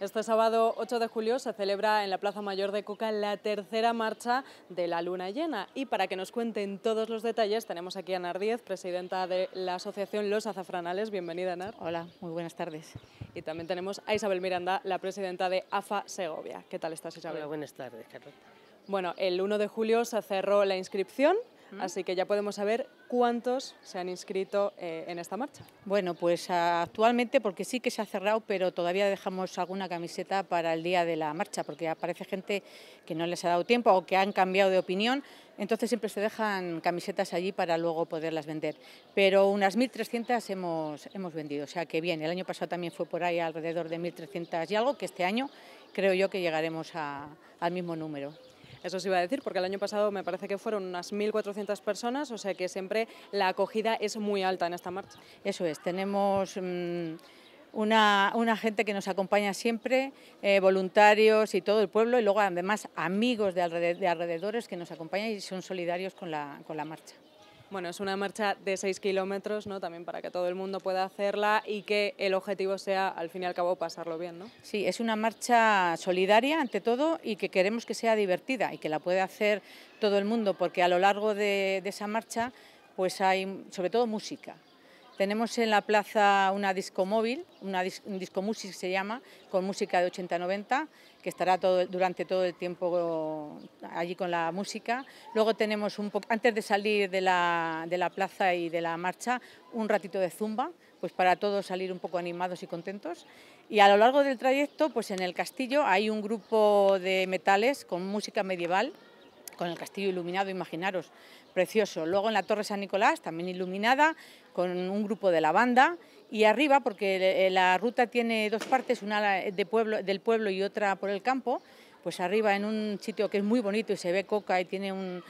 Este sábado 8 de julio se celebra en la Plaza Mayor de Coca la tercera marcha de la Luna Llena. Y para que nos cuenten todos los detalles, tenemos aquí a Nar Díez, presidenta de la Asociación Los Azafranales. Bienvenida, Nar. Hola, muy buenas tardes. Y también tenemos a Isabel Miranda, la presidenta de AFA Segovia. ¿Qué tal estás, Isabel? Hola, buenas tardes, Carlota. Bueno, el 1 de julio se cerró la inscripción, mm. así que ya podemos saber cuántos se han inscrito eh, en esta marcha. Bueno, pues ah, actualmente, porque sí que se ha cerrado, pero todavía dejamos alguna camiseta para el día de la marcha, porque aparece gente que no les ha dado tiempo o que han cambiado de opinión, entonces siempre se dejan camisetas allí para luego poderlas vender. Pero unas 1.300 hemos, hemos vendido, o sea que bien, el año pasado también fue por ahí alrededor de 1.300 y algo, que este año creo yo que llegaremos al mismo número. Eso se iba a decir, porque el año pasado me parece que fueron unas 1.400 personas, o sea que siempre la acogida es muy alta en esta marcha. Eso es, tenemos... Mm, una, una, gente que nos acompaña siempre, eh, voluntarios y todo el pueblo, y luego además amigos de, de alrededores que nos acompañan y son solidarios con la, con la marcha. Bueno, es una marcha de 6 kilómetros, ¿no? También para que todo el mundo pueda hacerla y que el objetivo sea, al fin y al cabo, pasarlo bien, ¿no? Sí, es una marcha solidaria, ante todo, y que queremos que sea divertida y que la pueda hacer todo el mundo, porque a lo largo de, de esa marcha, pues hay, sobre todo, música. Tenemos en la plaza una disco móvil, un disco music se llama, con música de 80-90, que estará durante todo el tiempo allí con la música. Luego tenemos, un antes de salir de la, de la plaza y de la marcha, un ratito de zumba, pues para todos salir un poco animados y contentos. Y a lo largo del trayecto, pues en el castillo hay un grupo de metales con música medieval, con el castillo iluminado, imaginaros precioso. Luego en la Torre San Nicolás, también iluminada, con un grupo de la banda. Y arriba, porque eh, la ruta tiene dos partes, una pueblo, del pueblo y otra por el campo, pues arriba en un sitio que es muy bonito y se ve coca y tiene un,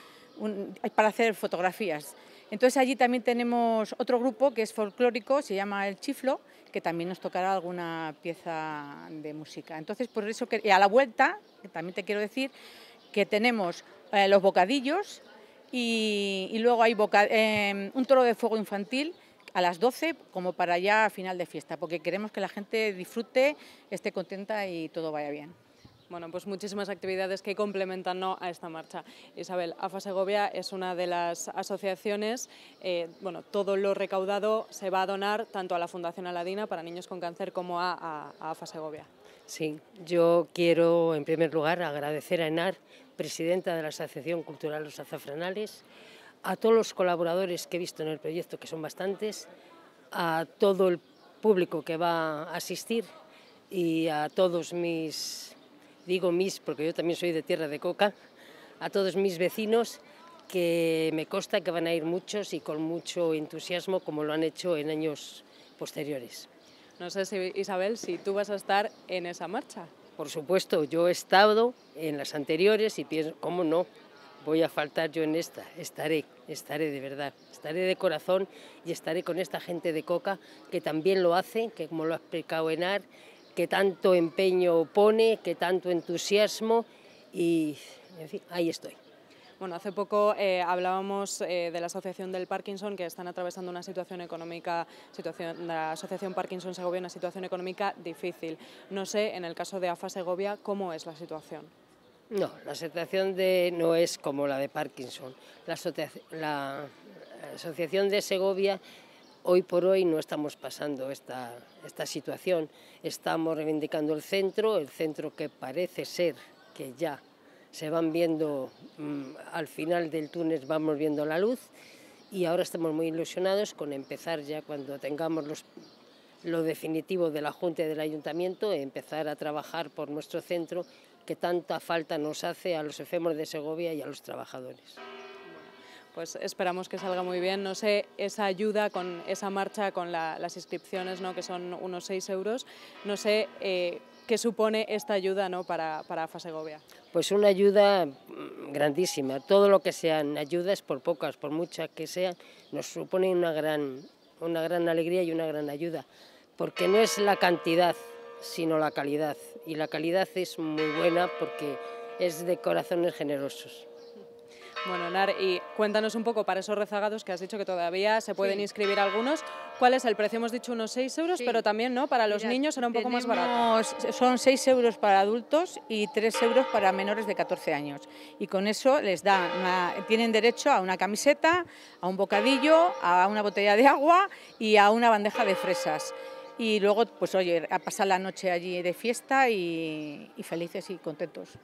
para hacer fotografías. Entonces allí también tenemos otro grupo que es folclórico, se llama El Chiflo, que también nos tocará alguna pieza de música. Entonces por eso que y a la vuelta, también te quiero decir, que tenemos eh, los bocadillos, y, luego hay eh, un toro de fuego infantil a las 12 como para ya final de fiesta, porque queremos que la gente disfrute, esté contenta y todo vaya bien. Bueno, pues muchísimas actividades que complementan a esta marcha. Isabel, AFA Segovia es una de las asociaciones, eh, bueno, todo lo recaudado se va a donar tanto a la Fundación Aladina para niños con cáncer como a, a, AFA Segovia. Sí, yo quiero en primer lugar agradecer a Enar, presidenta de la Asociación Cultural Los Azafranales, a todos los colaboradores que he visto en el proyecto, que son bastantes, a todo el público que va a asistir y a todos mis digo mis porque yo también soy de Tierra de Coca, a todos mis vecinos que me consta que van a ir muchos y con mucho entusiasmo como lo han hecho en años posteriores. No sé Isabel, si tú vas a estar en esa marcha. Por supuesto, yo he estado en las anteriores y pienso, ¿cómo no? Voy a faltar yo en esta, estaré, estaré de verdad, estaré de corazón y estaré con esta gente de Coca que también lo hace, que como lo ha explicado Enar, que tanto empeño pone, que tanto entusiasmo y, ahí estoy. Bueno, hace poco eh, hablábamos eh, de la Asociación del Parkinson, que están atravesando una situación económica, situación, la Asociación Parkinson Segovia, una situación económica difícil. No sé, en el caso de AFA Segovia, ¿cómo es la situación? No, la situación de, no es como la de Parkinson. la Asociación de Segovia Hoy por hoy no estamos pasando esta, situación, estamos reivindicando el centro, el centro que parece ser que ya se van viendo, mm, al final del túnel vamos viendo la luz y ahora estamos muy ilusionados con empezar ya cuando tengamos lo definitivo de la Junta y del Ayuntamiento, empezar a trabajar por nuestro centro que tanta falta nos hace a los enfermos de Segovia y a los trabajadores pues esperamos que salga muy bien. No sé, esa ayuda con esa marcha, con las inscripciones, que son unos 6 euros, no sé eh, qué supone esta ayuda para, para Fasegovia. Pues una ayuda mm, grandísima. Todo lo que sean ayudas, por pocas, por muchas que sean, nos supone una gran, una gran alegría y una gran ayuda. Porque no es la cantidad, sino la calidad. Y la calidad es muy buena porque es de corazones generosos. Bueno, Nar, y cuéntanos un poco para esos rezagados que has dicho que todavía se pueden inscribir algunos. ¿Cuál es el precio? Hemos dicho unos 6 euros, pero también ¿no? para los niños será un poco más barato. Son 6 euros para adultos y 3 euros para menores de 14 años. Y con eso les da tienen derecho a una camiseta, a un bocadillo, a una botella de agua y a una bandeja de fresas y luego, pues oye, a pasar la noche allí de fiesta y felices y contentos.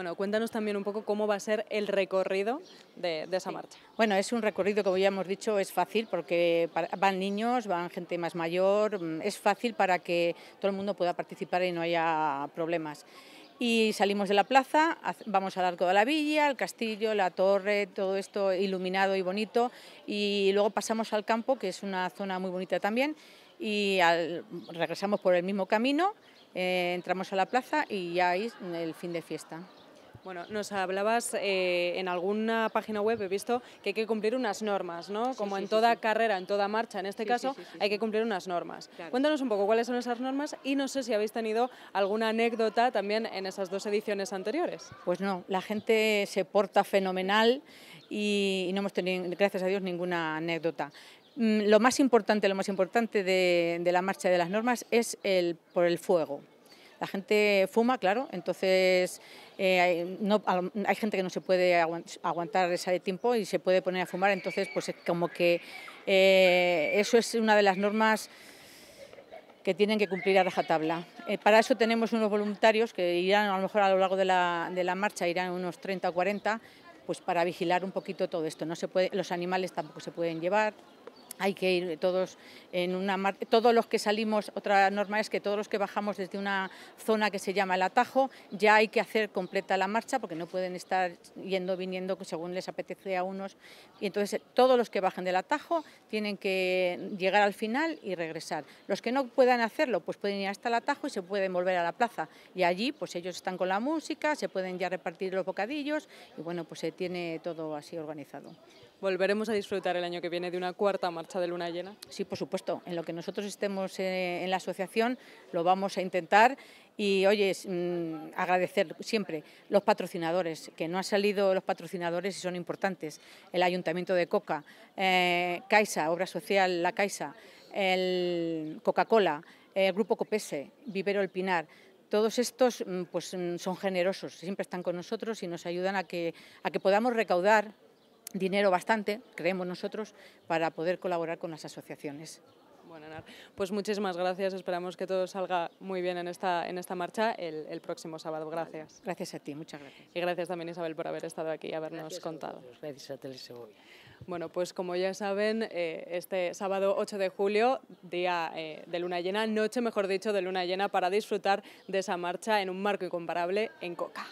Bueno, cuéntanos también un poco cómo va a ser el recorrido de, esa marcha. Bueno, es un recorrido, como ya hemos dicho, es fácil porque van niños, van gente más mayor, mm, es fácil para que todo el mundo pueda participar y no haya problemas y salimos de la plaza, vamos a dar toda la villa, el castillo, la torre, todo esto iluminado y bonito y luego pasamos al campo, que es una zona muy bonita también y regresamos por el mismo camino, eh, entramos a la plaza y ya es el fin de fiesta. Bueno, nos hablabas eh, en alguna página web, he visto que hay que cumplir unas normas, ¿no? Como en toda carrera, en toda marcha, en este caso, hay que cumplir unas normas. Cuéntanos un poco cuáles son esas normas y no sé si habéis tenido alguna anécdota también en esas dos ediciones anteriores. Pues no, la gente se porta fenomenal y, no hemos tenido, gracias a Dios, ninguna anécdota. Mm, lo más importante, lo más importante de, de la marcha de las normas es el, por el fuego. La gente fuma, claro, entonces eh, no, hay gente que no se puede aguantar ese tiempo y se puede poner a fumar, entonces pues como que eh, eso es una de las normas que tienen que cumplir a rajatabla. Eh, para eso tenemos unos voluntarios que irán, a lo mejor a lo largo de la, marcha, irán unos 30 o 40, pues para vigilar un poquito todo esto. No se puede, los animales tampoco se pueden llevar, hay que ir todos en una mar... todos los que salimos otra norma es que todos los que bajamos desde una zona que se llama el atajo ya hay que hacer completa la marcha porque no pueden estar yendo viniendo según les apetece a unos y entonces todos los que bajan del atajo tienen que llegar al final y regresar los que no puedan hacerlo pues pueden ir hasta el atajo y se pueden volver a la plaza y allí pues ellos están con la música se pueden ya repartir los bocadillos y bueno pues se tiene todo así organizado ¿Volveremos a disfrutar el año que viene de una cuarta marcha de luna llena? Sí, por supuesto. En lo que nosotros estemos eh, en la asociación lo vamos a intentar y oye, mm, agradecer siempre los patrocinadores, que no han salido los patrocinadores y son importantes. El Ayuntamiento de Coca, eh, Caixa, Obra Social La Caixa, el Coca-Cola, el Grupo Copese, Vivero El Pinar todos estos mm, pues, mm, son generosos, siempre están con nosotros y nos ayudan a que, a que podamos recaudar dinero bastante, creemos nosotros, para poder colaborar con las asociaciones. Bueno, pues muchísimas gracias. Esperamos que todo salga muy bien en esta, en esta marcha el, próximo sábado. Gracias. Gracias a ti, muchas gracias. Y gracias también, Isabel, por haber estado aquí y habernos contado. A gracias a Bueno, pues como ya saben, eh, este sábado 8 de julio, día eh, de luna llena, noche, mejor dicho, de luna llena, para disfrutar de esa marcha en un marco incomparable en Coca.